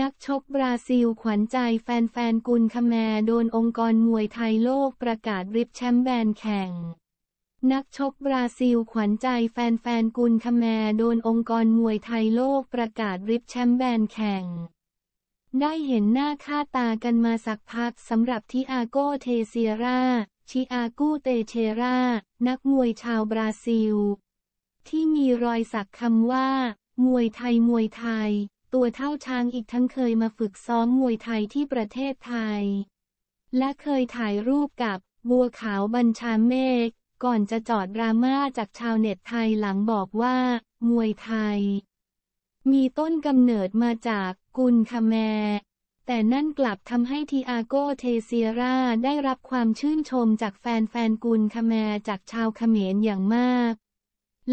นักชกบราซิล ขวัญใจแฟนๆ กุลคแมโดนองค์กรมวยไทยโลกประกาศริบแชมป์แบนแข่งนักชกบราซิลขวัญใจแฟนๆกุลคแมโดนองค์กรมวยไทยโลกประกาศริบแชมป์แบนแข่ง ได้เห็นหน้าค่าตากันมาสักพักสำหรับทิอาโกเทเซียราชิอากูเตเชรานักมวยชาวบราซิล ที่มีรอยสักคำว่ามวยไทยมวยไทยตัวเท่าช้างอีกทั้งเคยมาฝึกซ้อมมวยไทยที่ประเทศไทย และเคยถ่ายรูปกับบัวขาวบัญชาเมฆก่อนจะจอดดราม่าจากชาวเน็ตไทยหลังบอกว่า มวยไทย มีต้นกำเนิดมาจากกุลคาแม แต่นั่นกลับทำให้ทีอาโกเทเซียราได้รับความชื่นชมจากแฟนๆกุลคาแมจากชาวเขมรอย่างมาก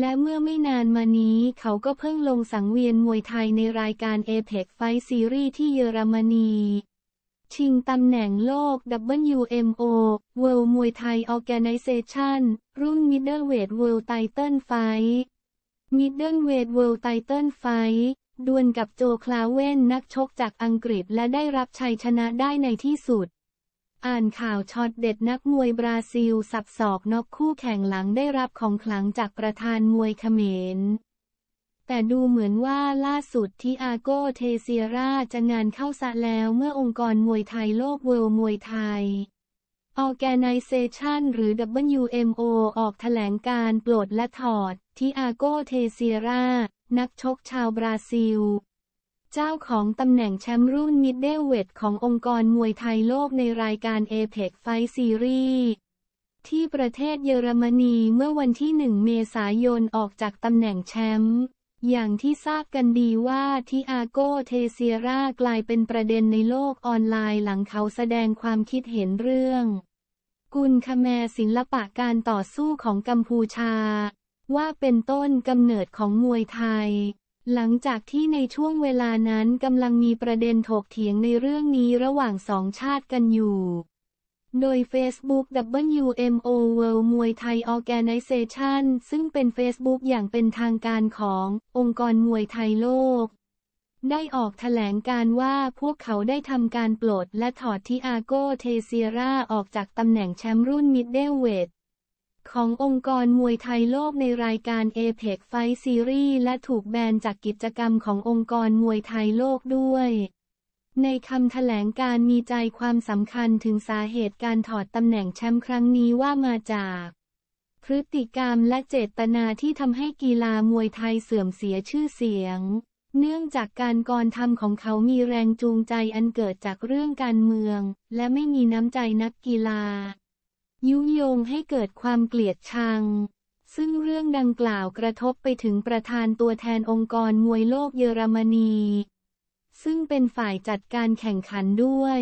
และเมื่อไม่นานมานี้เขาก็เพิ่งลงสังเวียนมวยไทยในรายการเอเพ็กไฟซีรีส์ที่เยอรมนี ชิงตำแหน่งโลก WMO World Muay Thai Organization รุ่น Middleweight World Title Fight Middleweight World Title Fight ดวลกับโจคลาเวนนักชกจากอังกฤษและได้รับชัยชนะได้ในที่สุด่านข่าวช็อตเด็ดนักมวยบราซิลสับศอกนอกคู่แข่งหลังได้รับของขลังจากประธานมวยเขมร แต่ดูเหมือนว่าล่าสุดที่อาโกเทเซียราจะงานเข้าซะแล้วเมื่อองค์กรมวยไทยโลกเวิลมวยไทย Organization หรือ WMO ออกแถลงการปลดและถอด ที่อาโกเทเซียรานักชกชาวบราซิลเจ้าของตำแหน่งแชมป์รุ่นมิดเดิลเวทขององค์กรมวยไทยโลกในรายการเอเพ็กไฟซีรีส์ที่ประเทศเยอรมนีเมื่อวันที่หนึ่งเมษายนออกจากตำแหน่งแชมป์อย่างที่ทราบกันดีว่าทิอาโกเทเซียร่ากลายเป็นประเด็นในโลกออนไลน์หลังเขาแสดงความคิดเห็นเรื่อง กุลคแมศิลปะการต่อสู้ของกัมพูชา ว่าเป็นต้นกำเนิดของมวยไทยหลังจากที่ในช่วงเวลานั้นกำลังมีประเด็นถกเถียงในเรื่องนี้ระหว่างสองชาติกันอยู่ โดย Facebook WMO World มวยไทย Organization ซึ่งเป็น Facebook อย่างเป็นทางการขององค์กรมวยไทยโลก ได้ออกถแถลงการว่าพวกเขาได้ทำการปลดและถอดทิอาโกเทเซียราออกจากตำแหน่งแชมป์รุ่นมิดเดิลเวทขององค์กรมวยไทยโลกในรายการเอเพ f ไฟซีรีส์และถูกแบนจากกิจกรรมขององค์กรมวยไทยโลกด้วย ในคำถแถลงการมีใจความสำคัญถึงสาเหตุการถอดตำแหน่งแชมป์ครั้งนี้ว่ามาจาก พฤติกรรมและเจตนาที่ทำให้กีฬามวยไทยเสื่อมเสียชื่อเสียง เนื่องจากการกรทำของเขามีแรงจูงใจอันเกิดจากเรื่องการเมือง และไม่มีน้ำใจนักกีฬายุยงให้เกิดความเกลียดชัง ซึ่งเรื่องดังกล่าวกระทบไปถึงประธานตัวแทนองค์กรมวยโลกเยอรมนี ซึ่งเป็นฝ่ายจัดการแข่งขันด้วย